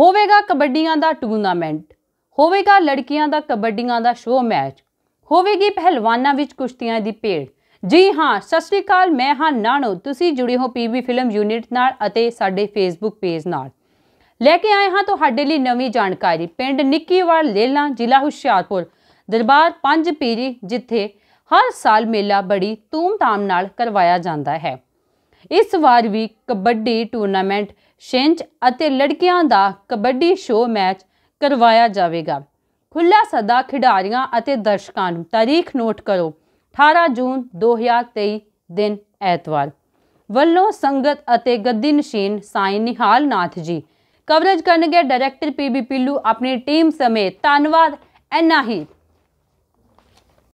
ਹੋਵੇਗਾ ਕਬੱਡੀਆਂ ਦਾ ਟੂਰਨਾਮੈਂਟ ਹੋਵੇਗਾ ਲੜਕੀਆਂ ਦਾ ਕਬੱਡੀਆਂ ਦਾ ਸ਼ੋਅ ਮੈਚ ਹੋਵੇਗੀ ਪਹਿਲਵਾਨਾਂ ਵਿੱਚ ਕੁਸ਼ਤੀਆਂ ਦੀ ਪੇੜ ਜੀ ਹਾਂ ਸਤਿ ਸ੍ਰੀ ਅਕਾਲ ਮੈਂ ਹਾਂ ਨਾਨੋ ਤੁਸੀਂ ਜੁੜੇ ਹੋ ਪੀਵੀ ਫਿਲਮ ਯੂਨਿਟ ਨਾਲ ਅਤੇ ਸਾਡੇ ਫੇਸਬੁੱਕ ਪੇਜ ਨਾਲ ਲੈ ਕੇ ਆਏ ਹਾਂ ਤੁਹਾਡੇ ਲਈ ਨਵੀਂ ਜਾਣਕਾਰੀ ਪਿੰਡ ਨਿੱਕੀਵਾਲ ਲੇਲਾ ਜ਼ਿਲ੍ਹਾ ਹੁਸ਼ਿਆਰਪੁਰ ਦਰਬਾਰ ਪੰਜ ਪੀਰੀ ਜਿੱਥੇ ਹਰ ਸਾਲ ਮੇਲਾ ਬੜੀ ਧੂਮਧਾਮ ਨਾਲ ਕਰਵਾਇਆ ਜਾਂਦਾ ਹੈ ਇਸ ਵਾਰ ਵੀ ਕਬੱਡੀ ਟੂਰਨਾਮੈਂਟ ਛਿੰਝ ਅਤੇ ਲੜਕੀਆਂ ਦਾ ਕਬੱਡੀ ਸ਼ੋਅ ਮੈਚ ਕਰਵਾਇਆ ਜਾਵੇਗਾ ਖੁੱਲਾ ਸਦਾ ਖਿਡਾਰੀਆਂ ਅਤੇ ਦਰਸ਼ਕਾਂ ਨੂੰ ਤਾਰੀਖ ਨੋਟ ਕਰੋ 18 ਜੂਨ 2023 ਦਿਨ ਐਤਵਾਰ ਵੱਲੋਂ ਸੰਗਤ ਅਤੇ ਗੱਦੀ ਨਸ਼ੀਨ ਸਾਈਂ ਨਿਹਾਲ ਨਾਥ ਜੀ ਕਵਰੇਜ ਕਰਨਗੇ ਡਾਇਰੈਕਟਰ ਪੀਬੀ ਪਿੱਲੂ ਆਪਣੀ ਟੀਮ ਸਮੇਤ ਧੰਨਵਾਦ ਐਨਾ ਹੀ